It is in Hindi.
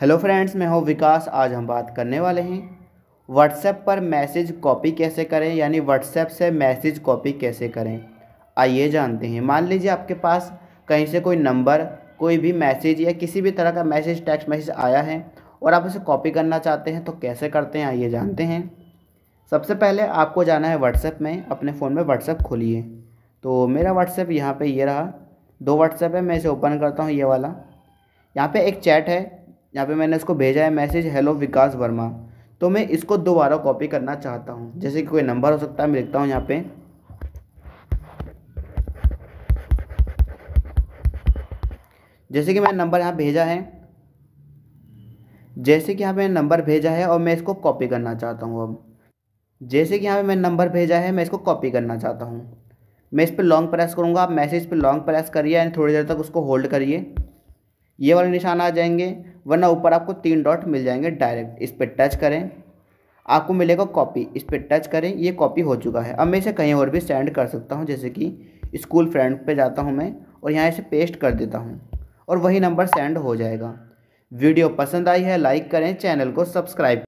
हेलो फ्रेंड्स मैं हूं विकास आज हम बात करने वाले हैं व्हाट्सएप पर मैसेज कॉपी कैसे करें यानी व्हाट्सएप से मैसेज कॉपी कैसे करें आइए जानते हैं मान लीजिए आपके पास कहीं से कोई नंबर कोई भी मैसेज या किसी भी तरह का मैसेज टेक्स्ट मैसेज आया है और आप उसे कॉपी करना चाहते हैं तो कैसे करते हैं आइए जानते हैं सबसे पहले आपको जाना है व्हाट्सएप में अपने फ़ोन में व्हाट्सएप खोलिए तो मेरा व्हाट्सएप यहाँ पर ये रहा दो व्हाट्सएप है मैं इसे ओपन करता हूँ ये वाला यहाँ पे एक चैट है यहाँ पे मैंने उसको भेजा है मैसेज हेलो विकास वर्मा तो मैं इसको दोबारा कॉपी करना चाहता हूँ जैसे कि कोई नंबर हो सकता है मैं लिखता हूँ यहाँ पे जैसे कि मैंने नंबर यहाँ भेजा है जैसे कि यहाँ मैंने नंबर भेजा है और मैं इसको कॉपी करना चाहता हूँ अब जैसे कि यहाँ पे मैंने नंबर भेजा है मैं इसको कॉपी करना चाहता हूँ मैं इस पर लॉन्ग प्रेस करूँगा आप मैसेज पे लॉन्ग प्रेस करिए यानी थोड़ी देर तक उसको होल्ड करिए ये वाले निशान आ जाएंगे वरना ऊपर आपको तीन डॉट मिल जाएंगे डायरेक्ट इस पर टच करें आपको मिलेगा कॉपी इस पर टच करें ये कॉपी हो चुका है अब मैं इसे कहीं और भी सेंड कर सकता हूँ जैसे कि स्कूल फ्रेंड पे जाता हूँ मैं और यहाँ इसे पेस्ट कर देता हूँ और वही नंबर सेंड हो जाएगा वीडियो पसंद आई है लाइक करें चैनल को सब्सक्राइब